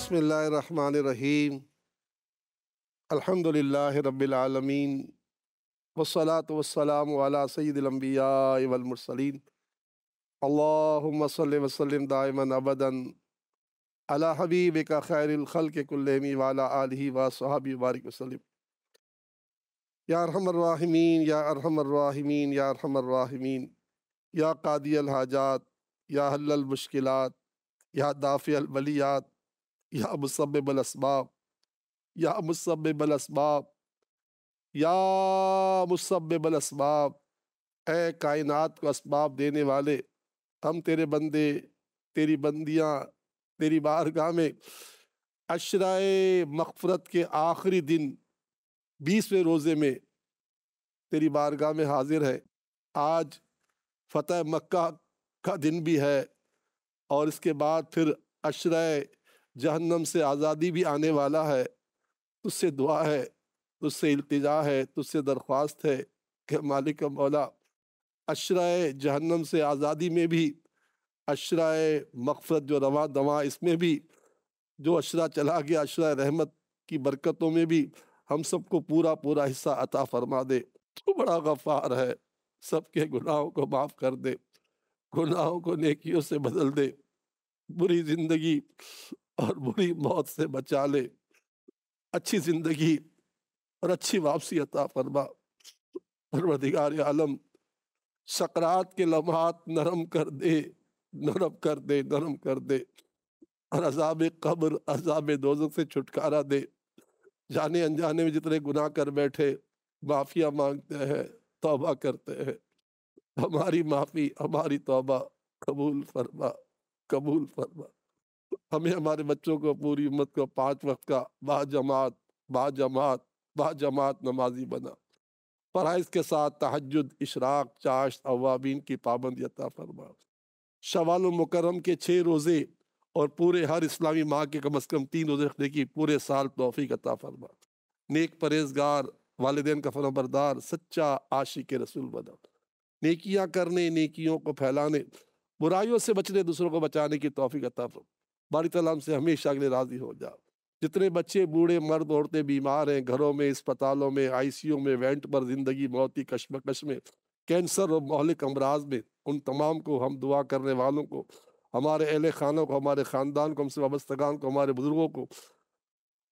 बसमीम अलहमदिल्ला रबालमीन वसलात वसलाम वाला सैदम्बियामरसलिन अल्लाम वसलम दामन अबदन अला हबीब का खैरखल के कुल्लमी वाला आलही व सहाबी वारिक वसलम या रहमरवाहमीन या अरहमरवाहमीन या रहमरवाहमीन या कादी हाजात या हल्ल या दाफ़ अलबलियात या मुसब असबाब या मुसब असबाब या मुसब असबाब ए कायनात को इसबाब देने वाले हम तेरे बंदे तेरी बंदियाँ तेरी बारगाह में अशराए मगफरत के आखिरी दिन बीसवें रोज़े में तेरी बारगाह में हाजिर है आज फ़तह मक्का का दिन भी है और इसके बाद फिर अशराए जहन्नम से आज़ादी भी आने वाला है तुझसे दुआ है तुझसे अल्तजा है तुझसे दरख्वास्त है कि मालिक मौला अशरा जहन्नम से आज़ादी में भी अशरा मकफरत जो रवा दवा इसमें भी जो अशरा चला गया अशरा रहमत की बरकतों में भी हम सबको पूरा पूरा हिस्सा अता फरमा दे तो बड़ा गफ़ार है सबके गुनाहों को माफ़ कर दे गुनाहों को नेकियों से बदल दे बुरी ज़िंदगी और बुरी मौत से बचा ले अच्छी जिंदगी और अच्छी वापसी अता फरमा परवरदिगार आलम सकरात के लम्हात नरम कर दे नरम कर दे नरम कर दे और अजाब कब्र अजाब दोजक से छुटकारा दे जाने अनजाने में जितने गुनाह कर बैठे माफिया मांगते हैं तोबा करते हैं हमारी माफ़ी हमारी तोबा कबूल फरमा कबूल फरमा हमें हमारे बच्चों को पूरी उम्मत को पांच वक्त का बाजमात बाजमात बाजमात नमाजी बना फ़राइज के साथ तहजद इशराक चाश अवाबीन की पाबंदी अता फरमा शवाल मुकरम के छः रोज़े और पूरे हर इस्लामी माह के कम अज़ कम तीन रोज़े रखने की पूरे साल तोफ़ी अता फरमा नेक परहेजगार वालदेन का फरमबरदार सच्चा आशी के रसूल बना नेकियाँ करने नेकियों को फैलाने बुराइयों से बचने दूसरों को बचाने की तोफ़ी अता फरमा बारी तला से हमेशा अगले राजी हो जाओ जितने बच्चे बूढ़े मर्द औरतें बीमार हैं घरों में अस्पतालों में आईसीयू में वेंट पर ज़िंदगी मौत की कश्मकश में कैंसर और मौलिक अमराज में उन तमाम को हम दुआ करने वालों को हमारे अहल खानों को हमारे ख़ानदान को हमसे वाबस्तगान को हमारे बुज़ुर्गों को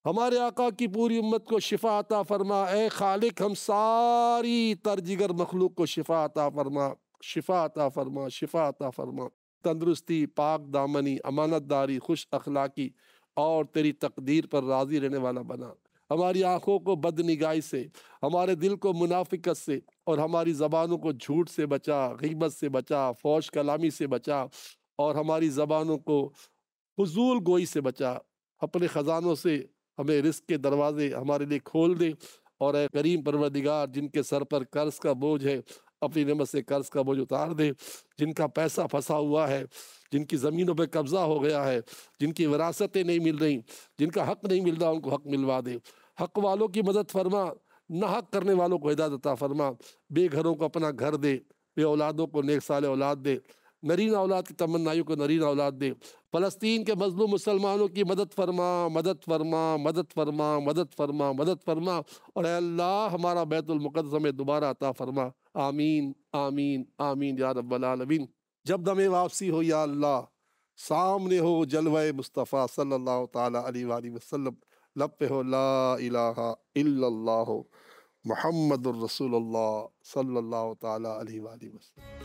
हमारे आका की पूरी उम्मत को शिफा अता फरमा ए खालिक हम सारी तरजीगर मखलूक को शिफा अता फरमा शिफा अता फरमा शिफा अता फरमा तंदरुस्ती पाक दामनी अमानतदारी खुश अखलाकी और तेरी तकदीर पर राज़ी रहने वाला बना हमारी आँखों को बदनिगाही से हमारे दिल को मुनाफिकत से और हमारी ज़बानों को झूठ से बचा गीबत से बचा फौज कलामी से बचा और हमारी ज़बानों को फजूल गोई से बचा अपने ख़जानों से हमें रिस्क के दरवाज़े हमारे लिए खोल दे और ए करीम परवरदिगार जिनके सर पर कर्ज का बोझ है अपनी नमत से कर्ज का बोझ उतार दे जिनका पैसा फंसा हुआ है जिनकी ज़मीनों पर कब्ज़ा हो गया है जिनकी विरासतें नहीं मिल रही जिनका हक नहीं मिल रहा उनको हक मिलवा दे हक वालों की मदद फरमा हक़ करने वालों को हिदायत अता फरमा बेघरों को अपना घर दे बे औलादों को नेक साल औलाद दे नरीन औलाद की तमन्नाइयों को नरीन औलाद दे फ़लस्तीन के मजलूम मुसलमानों की मदद फरमा मदद फरमा मदद फरमा मदद फरमा मदद फरमा और अल्लाह हमारा बैतुलमक़दस हमें दोबारा अता फरमा आमीन आमीन आमीन या रबालमीन जब दमे वापसी हो या अल्लाह सामने हो जलवा मुस्तफ़ा सल्लल्लाहु अलैहि वसल्लम लब पे हो ला इलाहा इल्लल्लाह मोहम्मद रसूलुल्लाह सल्लल्लाहु ताला अलैहि वसल्लम